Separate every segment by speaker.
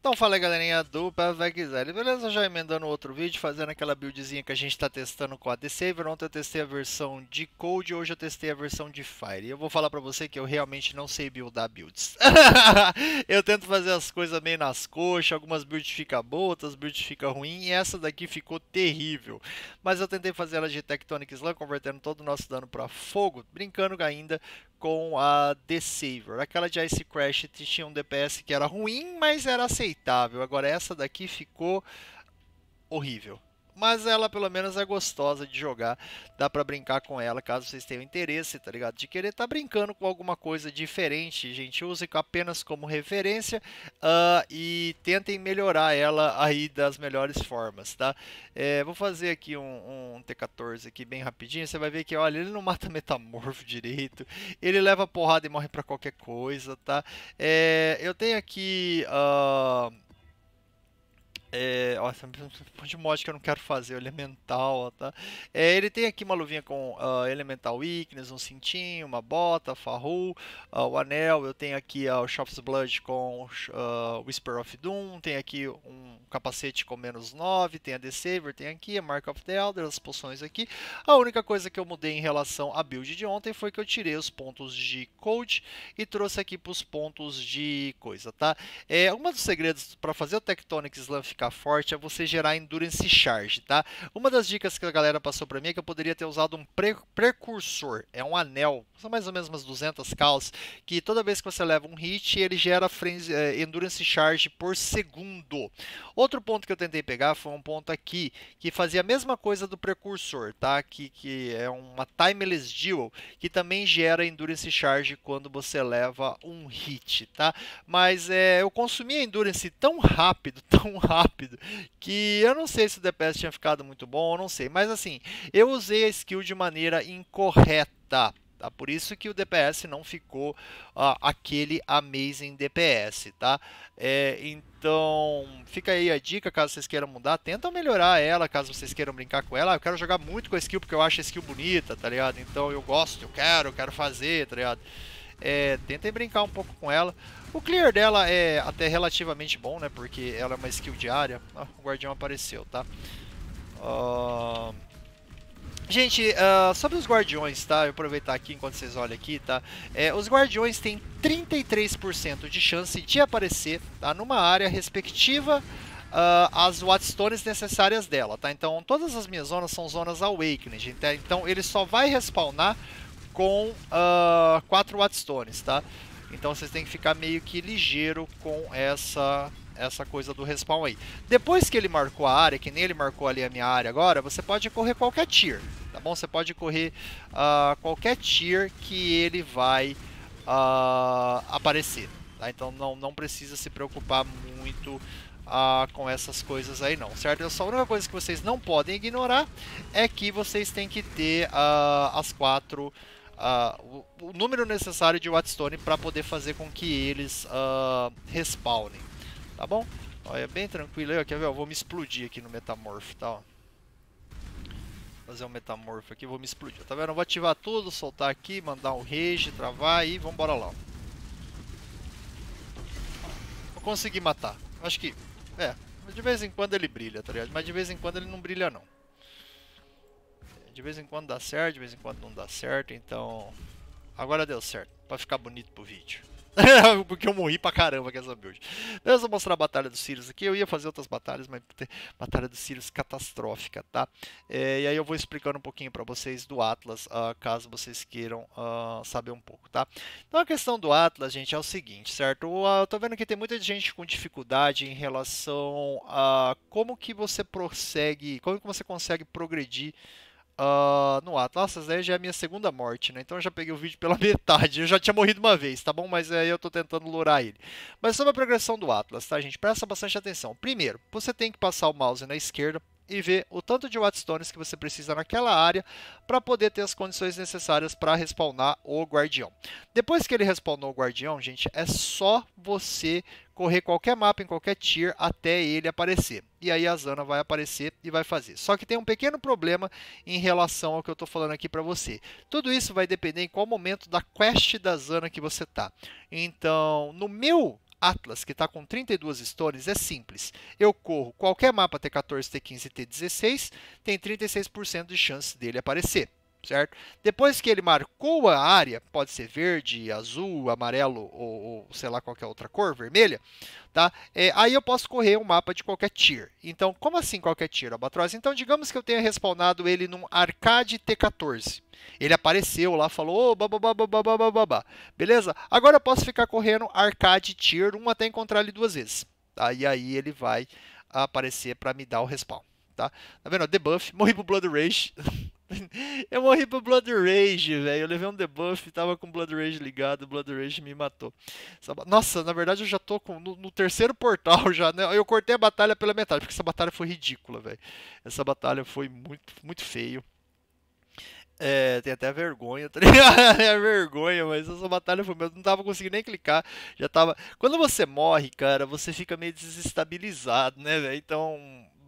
Speaker 1: Então fala aí galerinha do Pavegzeli, beleza? Já emendando outro vídeo, fazendo aquela buildzinha que a gente está testando com a Deceiver Ontem eu testei a versão de Code, hoje eu testei a versão de Fire. E eu vou falar pra você que eu realmente não sei buildar builds. eu tento fazer as coisas meio nas coxas, algumas builds ficam boas, outras builds ficam ruins. E essa daqui ficou terrível. Mas eu tentei fazer ela de Tectonic Slam, convertendo todo o nosso dano para fogo, brincando ainda com a The Aquela de Ice Crash tinha um DPS que era ruim, mas era aceitável. Agora essa daqui ficou horrível. Mas ela pelo menos é gostosa de jogar, dá para brincar com ela, caso vocês tenham interesse, tá ligado? De querer tá brincando com alguma coisa diferente, gente, use apenas como referência uh, e tentem melhorar ela aí das melhores formas, tá? É, vou fazer aqui um, um T14 aqui bem rapidinho, você vai ver que, olha, ele não mata metamorfo direito, ele leva porrada e morre para qualquer coisa, tá? É, eu tenho aqui... Uh, é, ó, essa um de mod que eu não quero fazer, o Elemental, tá? É, ele tem aqui uma luvinha com uh, Elemental Weakness, um cintinho, uma bota, farru, uh, ah, o anel, eu tenho aqui uh, o Shop's Blood com uh, Whisper of Doom, tem aqui um capacete com menos 9, tem a Deceiver, tem aqui a Mark of the Elder, as poções aqui. A única coisa que eu mudei em relação à build de ontem foi que eu tirei os pontos de coach e trouxe aqui para os pontos de coisa, tá? É, um dos segredos para fazer o Tectonic Slam ficar forte é você gerar endurance charge, tá? Uma das dicas que a galera passou para mim é que eu poderia ter usado um pre precursor, é um anel, são mais ou menos umas 200 calas, que toda vez que você leva um hit, ele gera é, endurance charge por segundo. Outro ponto que eu tentei pegar foi um ponto aqui, que fazia a mesma coisa do precursor, tá? Que, que é uma timeless jewel que também gera endurance charge quando você leva um hit, tá? Mas é, eu consumi a endurance tão rápido, tão rápido, rápido que eu não sei se o DPS tinha ficado muito bom, eu não sei. Mas assim, eu usei a skill de maneira incorreta. Tá? Por isso que o DPS não ficou uh, aquele amazing DPS, tá? É, então, fica aí a dica, caso vocês queiram mudar, tentam melhorar ela, caso vocês queiram brincar com ela. Eu quero jogar muito com a skill porque eu acho a skill bonita, tá ligado? Então eu gosto, eu quero, eu quero fazer, tá ligado? É, tentem brincar um pouco com ela. O clear dela é até relativamente bom, né? Porque ela é uma skill diária. Ah, o guardião apareceu, tá? Uh... Gente, uh, sobre os guardiões, tá? Eu aproveitar aqui enquanto vocês olham aqui, tá? É, os guardiões têm 33% de chance de aparecer tá? numa área respectiva uh, ah, Wattstones necessárias dela, tá? Então, todas as minhas zonas são zonas Awakened, tá? então ele só vai respawnar com uh, ah, 4 Wattstones, tá? Então vocês têm que ficar meio que ligeiro com essa essa coisa do respawn aí. Depois que ele marcou a área, que nem ele marcou ali a minha área agora, você pode correr qualquer tier, tá bom? Você pode correr uh, qualquer tier que ele vai uh, aparecer, tá? Então não, não precisa se preocupar muito ah, com essas coisas aí não, certo? Só a única coisa que vocês não podem ignorar é que vocês têm que ter as quatro uh, o, o, número necessário de Wattstone para poder fazer com que eles uh, respawnem, tá bom? Olha, é bem tranquilo aí, quer ver? Eu vou me explodir aqui no Metamorph, tá? Ó. Fazer um Metamorph aqui, vou me explodir, tá vendo? Eu vou ativar tudo, soltar aqui, mandar um Rage, travar e vambora lá, Vou conseguir matar, acho que, é, de vez em quando ele brilha, tá ligado? Mas de vez em quando ele não brilha não de vez em quando dá certo, de vez em quando não dá certo, então... Agora deu certo, pra ficar bonito pro vídeo. Porque eu morri pra caramba com essa build. Eu vou mostrar a Batalha dos Sirius aqui. Eu ia fazer outras batalhas, mas Batalha dos Sirius catastrófica, tá? É, e aí eu vou explicando um pouquinho pra vocês do Atlas, uh, caso vocês queiram uh, saber um pouco, tá? Então a questão do Atlas, gente, é o seguinte, certo? Ah, eu tô vendo que tem muita gente com dificuldade em relação a como que você prossegue, como que você consegue progredir uh, no Atlas. Essa daí já é a minha segunda morte, né? Então eu já peguei o vídeo pela metade. Eu já tinha morrido uma vez, tá bom? Mas aí eu tô tentando lurar ele. Mas sobre a progressão do Atlas, tá, gente? Presta bastante atenção. Primeiro, você tem que passar o mouse na esquerda e ver o tanto de Wattstones que você precisa naquela área para poder ter as condições necessárias para respawnar o guardião. Depois que ele respawnou o guardião, gente, é só você correr qualquer mapa em qualquer tier até ele aparecer. E aí a Zana vai aparecer e vai fazer. Só que tem um pequeno problema em relação ao que eu estou falando aqui para você. Tudo isso vai depender em qual momento da quest da Zana que você tá. Então, no meu Atlas, que está com 32 stories, é simples. Eu corro qualquer mapa T14, T15 e T16, tem 36% de chance dele aparecer certo? Depois que ele marcou a área, pode ser verde, azul, amarelo ou, ou sei lá qualquer é outra cor, vermelha, tá? É, aí eu posso correr um mapa de qualquer tier. Então, como assim qualquer tier, Albatroz? Então, digamos que eu tenha respawnado ele num arcade T14. Ele apareceu lá, falou, oh, babá, babá, babá, beleza? Agora eu posso ficar correndo arcade tier 1 até encontrar ele duas vezes. Tá? E aí ele vai aparecer para me dar o respawn. Tá? tá vendo? Debuff, morri pro Blood Rage. eu morri pro Blood Rage, velho. Eu levei um debuff, tava com Blood Rage ligado, Blood Rage me matou. Nossa, na verdade eu já tô com, no, no, terceiro portal já, né? Eu cortei a batalha pela metade, porque essa batalha foi ridícula, velho. Essa batalha foi muito, muito feio. É, tem até vergonha, tá ligado? É vergonha, mas essa batalha foi Eu Não tava conseguindo nem clicar. Já tava. Quando você morre, cara, você fica meio desestabilizado, né, velho? Então,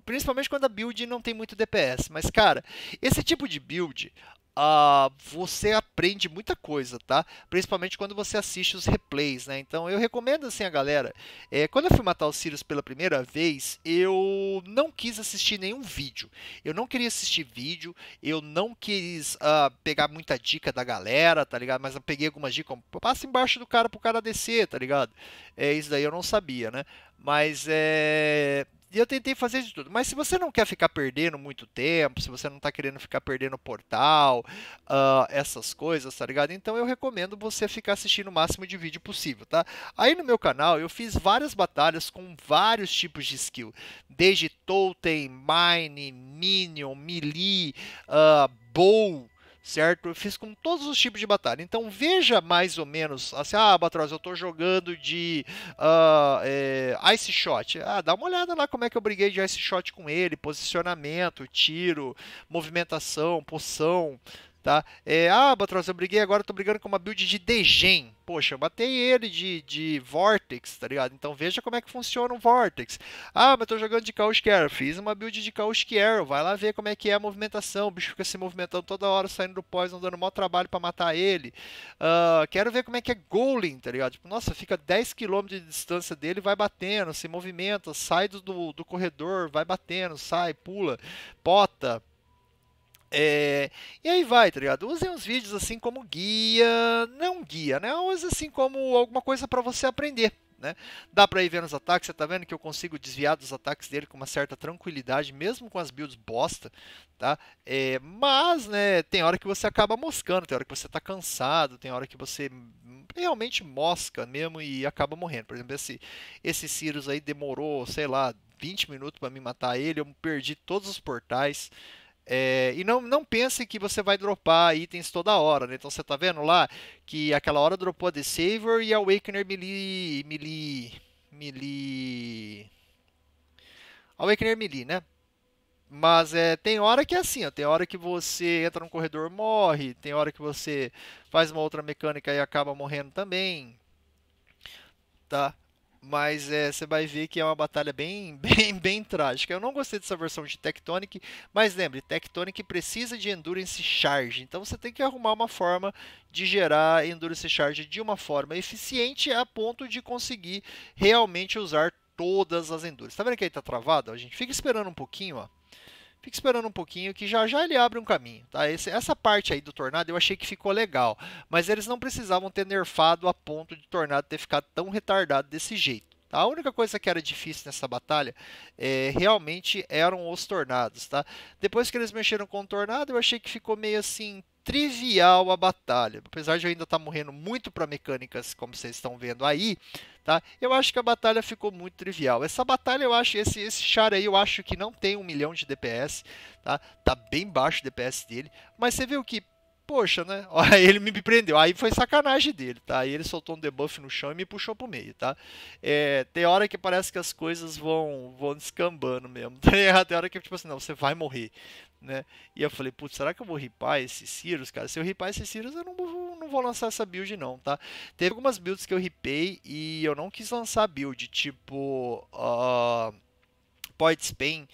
Speaker 1: principalmente quando a build não tem muito DPS. Mas, cara, esse tipo de build, Uh, você aprende muita coisa, tá? Principalmente quando você assiste os replays, né? Então eu recomendo assim a galera. É, quando eu fui matar os Sirius pela primeira vez, eu não quis assistir nenhum vídeo. Eu não queria assistir vídeo, eu não quis uh, pegar muita dica da galera, tá ligado? Mas eu peguei algumas dicas, passa embaixo do cara pro cara descer, tá ligado? É isso daí eu não sabia, né? Mas é e eu tentei fazer de tudo. Mas se você não quer ficar perdendo muito tempo, se você não está querendo ficar perdendo portal, uh, essas coisas, tá ligado? Então eu recomendo você ficar assistindo o máximo de vídeo possível, tá? Aí no meu canal eu fiz várias batalhas com vários tipos de skill, desde Totem, Mine, Minion, Melee, uh, Bow, certo? Eu fiz com todos os tipos de batalha. Então veja mais ou menos, assim, ah, Batroz, eu estou jogando de uh, é, Ice Shot. Ah, dá uma olhada lá como é que eu briguei de Ice Shot com ele, posicionamento, tiro, movimentação, poção, tá? É, ah, Batros, eu briguei agora, estou tô brigando com uma build de Degen. Poxa, eu matei ele de, de Vortex, tá ligado? Então veja como é que funciona um Vortex. Ah, mas tô jogando de Chaos Care. Fiz uma build de Chaos Care. Vai lá ver como é que é a movimentação. O bicho fica se movimentando toda hora, saindo do poison, dando maior trabalho para matar ele. Uh, quero ver como é que é Golem, tá ligado? Tipo, nossa, fica 10km de distância dele, vai batendo, se movimenta, sai do, do corredor, vai batendo, sai, pula, pota, é, e aí vai, tá ligado? Usem os vídeos assim como guia, não guia, né? Use assim como alguma coisa para você aprender. Né? Dá para ir vendo os ataques, você tá vendo que eu consigo desviar dos ataques dele com uma certa tranquilidade, mesmo com as builds bosta, tá? É, mas, né, tem hora que você acaba moscando, tem hora que você tá cansado, tem hora que você realmente mosca mesmo e acaba morrendo. Por exemplo, esse, esse Sirius aí demorou, sei lá, 20 minutos para me matar ele, eu perdi todos os portais, é, e não, não pense que você vai dropar itens toda hora, né? Então você tá vendo lá que aquela hora dropou a Deceiver e a Awakener Melee... Melee... Melee... Awakener Melee, né? Mas é, tem hora que é assim, ó, tem hora que você entra num corredor morre, tem hora que você faz uma outra mecânica e acaba morrendo também, tá? Mas é, você vai ver que é uma batalha bem, bem, bem trágica. Eu não gostei dessa versão de Tectonic, mas lembre, Tectonic precisa de Endurance Charge. Então você tem que arrumar uma forma de gerar Endurance Charge de uma forma eficiente a ponto de conseguir realmente usar todas as Endurance. Tá vendo que aí tá travado? A gente fica esperando um pouquinho, ó. Fica esperando um pouquinho que já já ele abre um caminho, tá? Esse, essa parte aí do Tornado eu achei que ficou legal, mas eles não precisavam ter nerfado a ponto de Tornado ter ficado tão retardado desse jeito. Tá? A única coisa que era difícil nessa batalha é, realmente eram os tornados, tá? Depois que eles mexeram com o tornado, eu achei que ficou meio assim trivial a batalha. Apesar de eu ainda estar tá morrendo muito para mecânicas, como vocês estão vendo aí, tá? Eu acho que a batalha ficou muito trivial. Essa batalha, eu acho, esse, esse char aí, eu acho que não tem um milhão de DPS, tá? Tá bem baixo o DPS dele, mas você viu que poxa, né? Aí ele me prendeu. Aí foi sacanagem dele, tá? Aí ele soltou um debuff no chão e me puxou pro meio, tá? É, tem hora que parece que as coisas vão, vão descambando mesmo. Tá tem hora que, tipo assim, não, você vai morrer, né? E eu falei, putz, será que eu vou ripar esses Cirus, cara? Se eu ripar esses Cirus, eu não vou, não vou lançar essa build, não, tá? Teve algumas builds que eu ripei e eu não quis lançar build, tipo... Uh, ah, Void Spain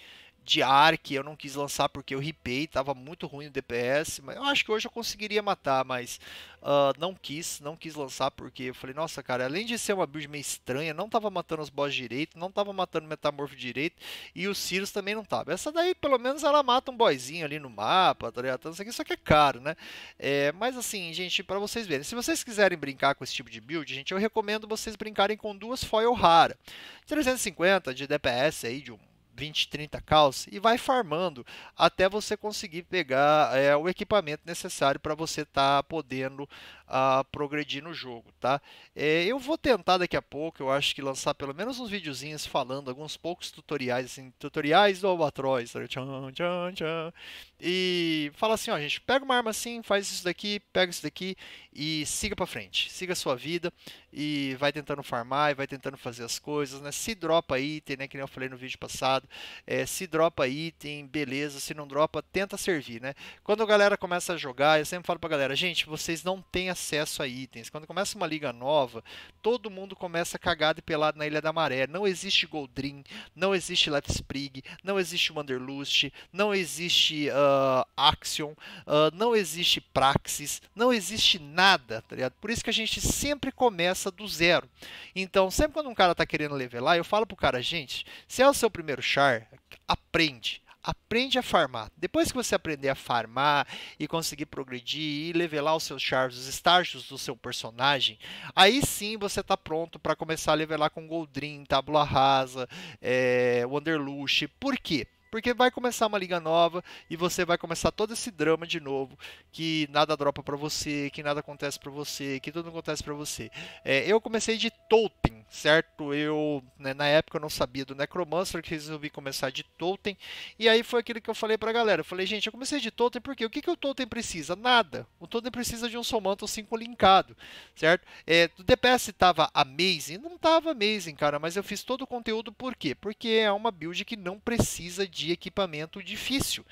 Speaker 1: de Ark eu não quis lançar porque eu ripei, tava muito ruim o DPS, mas eu acho que hoje eu conseguiria matar, mas uh, não quis, não quis lançar porque eu falei, nossa cara, além de ser uma build meio estranha, não tava matando os boss direito, não tava matando o Metamorfo direito, e o Sirius também não tava. Essa daí pelo menos ela mata um boyzinho ali no mapa, tá ligado? Então, isso aqui, isso que é caro, né? É, mas assim, gente, para vocês verem, se vocês quiserem brincar com esse tipo de build, gente, eu recomendo vocês brincarem com duas foil rara. 350 de DPS aí, de um 20, 30 calls e vai farmando até você conseguir pegar é, o equipamento necessário para você estar tá podendo a progredir no jogo, tá? É, eu vou tentar daqui a pouco, eu acho que lançar pelo menos uns videozinhos falando, alguns poucos tutoriais, assim, tutoriais do Albatroz, tcham, tá? tcham, tcham, e fala assim, ó, gente, pega uma arma assim, faz isso daqui, pega isso daqui e siga para frente, siga a sua vida e vai tentando farmar e vai tentando fazer as coisas, né? Se dropa item, né, que nem eu falei no vídeo passado, é, se dropa item, beleza, se não dropa, tenta servir, né? Quando a galera começa a jogar, eu sempre falo pra galera, gente, vocês não têm a acesso a itens. Quando começa uma liga nova, todo mundo começa cagado e pelado na Ilha da Maré. Não existe Goldrin, não existe Letsprig, não existe Wanderlust, não existe uh, Axion, uh, não existe Praxis, não existe nada, tá ligado? Por isso que a gente sempre começa do zero. Então, sempre quando um cara tá querendo levelar, eu falo pro cara, gente, se é o seu primeiro char, aprende aprende a farmar. Depois que você aprender a farmar e conseguir progredir e levelar os seus charges, os estágios do seu personagem, aí sim você está pronto para começar a levelar com Goldrin, Tabula Rasa, é, Wanderlush. Por quê? Porque vai começar uma liga nova e você vai começar todo esse drama de novo, que nada dropa para você, que nada acontece para você, que tudo acontece para você. É, eu comecei de Tolto, certo? Eu, né, na época eu não sabia do Necromancer, que resolvi começar de Totem, e aí foi aquilo que eu falei pra galera, eu falei, gente, eu comecei de Totem porque o que, que o Totem precisa? Nada, o Totem precisa de um Somanto 5 linkado, certo? É, o DPS tava amazing? Não tava amazing, cara, mas eu fiz todo o conteúdo por quê? Porque é uma build que não precisa de equipamento difícil,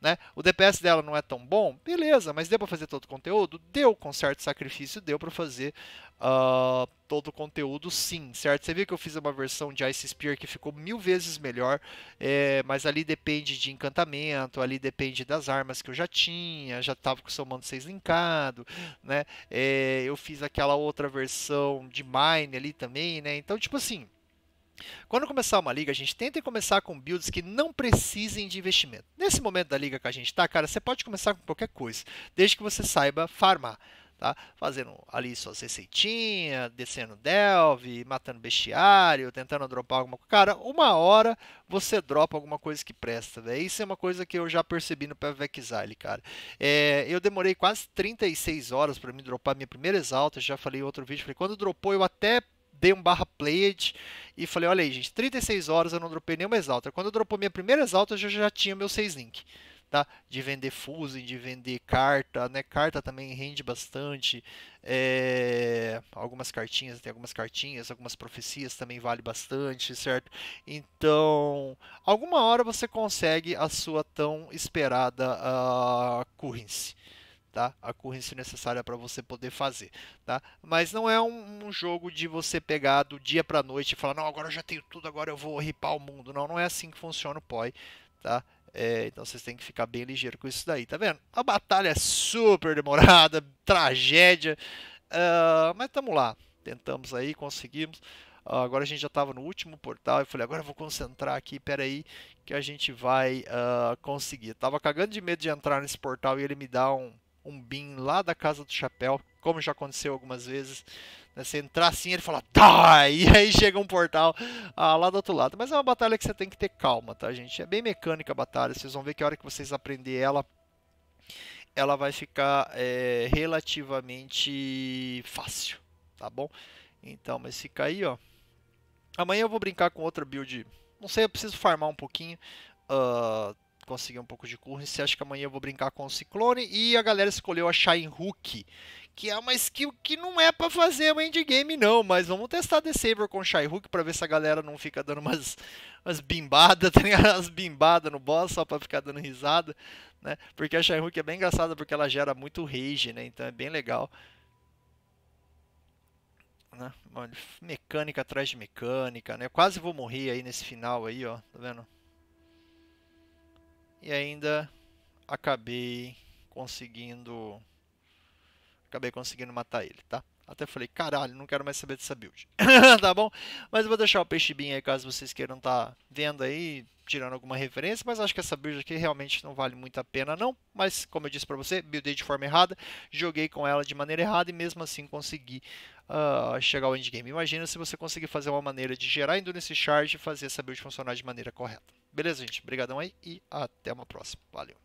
Speaker 1: né? O DPS dela não é tão bom, beleza, mas deu pra fazer todo o conteúdo? Deu, com certo sacrifício, deu pra fazer... Uh, todo o conteúdo, sim, certo? Você viu que eu fiz uma versão de Ice Spear que ficou mil vezes melhor, é, mas ali depende de encantamento, ali depende das armas que eu já tinha, já estava com o seu mando 6 linkado, né? É, eu fiz aquela outra versão de Mine ali também, né? Então, tipo assim, quando começar uma liga, a gente tenta começar com builds que não precisem de investimento. Nesse momento da liga que a gente está, cara, você pode começar com qualquer coisa, desde que você saiba farmar. Tá? Fazendo ali suas receitinhas, descendo Delve, matando bestiário, tentando dropar alguma coisa. Cara, uma hora você dropa alguma coisa que presta, velho. Isso é uma coisa que eu já percebi no PvP Exile, cara. É, eu demorei quase 36 horas para me dropar minha primeira exalta, já falei em outro vídeo, falei, quando dropou eu até dei um barra played e falei, olha aí, gente, 36 horas eu não dropei nenhuma exalta. Quando eu dropou minha primeira exalta, eu já tinha meu 6 link tá? De vender fusing, de vender carta, né? Carta também rende bastante, é... algumas cartinhas, tem algumas cartinhas, algumas profecias também vale bastante, certo? Então, alguma hora você consegue a sua tão esperada uh, currency. Tá? A currency necessária para você poder fazer, tá? Mas não é um, um jogo de você pegar do dia para noite e falar, não, agora eu já tenho tudo, agora eu vou ripar o mundo. Não, não é assim que funciona o POI, tá? É, então vocês têm que ficar bem ligeiro com isso daí, tá vendo? A batalha é super demorada, tragédia, uh, mas tamo lá. Tentamos aí, conseguimos. Uh, agora a gente já estava no último portal e falei, agora eu vou concentrar aqui, peraí, que a gente vai uh, conseguir. Eu tava cagando de medo de entrar nesse portal e ele me dá um, um BIM lá da Casa do Chapéu, como já aconteceu algumas vezes. Né? Você entrar assim, ele fala, tá, e aí chega um portal ah, lá do outro lado. Mas é uma batalha que você tem que ter calma, tá, gente? É bem mecânica a batalha, vocês vão ver que a hora que vocês aprender ela, ela vai ficar é, relativamente fácil, tá bom? Então, mas fica aí, ó. Amanhã eu vou brincar com outra build. Não sei, eu preciso farmar um pouquinho. Uh, conseguir um pouco de currency. Acho que amanhã eu vou brincar com o Ciclone. E a galera escolheu a Shine Hook, que é uma skill que não é para fazer o endgame não, mas vamos testar The Saber com Shyhook para ver se a galera não fica dando umas, umas bimbadas, tá ligado? Umas bimbadas no boss só para ficar dando risada, né? Porque a Shyhook é bem engraçada porque ela gera muito rage, né? Então é bem legal. Né? Olha, mecânica atrás de mecânica, né? Quase vou morrer aí nesse final aí, ó, tá vendo? E ainda acabei conseguindo acabei conseguindo matar ele, tá? Até falei, caralho, não quero mais saber dessa build. tá bom? Mas eu vou deixar o peixe bin aí caso vocês queiram estar tá vendo aí, tirando alguma referência. Mas acho que essa build aqui realmente não vale muito a pena, não. Mas como eu disse pra você, buildei de forma errada, joguei com ela de maneira errada e mesmo assim consegui uh, chegar ao endgame. Imagina se você conseguir fazer uma maneira de gerar Endurance Charge e fazer essa build funcionar de maneira correta. Beleza, gente? Obrigadão aí e até uma próxima. Valeu!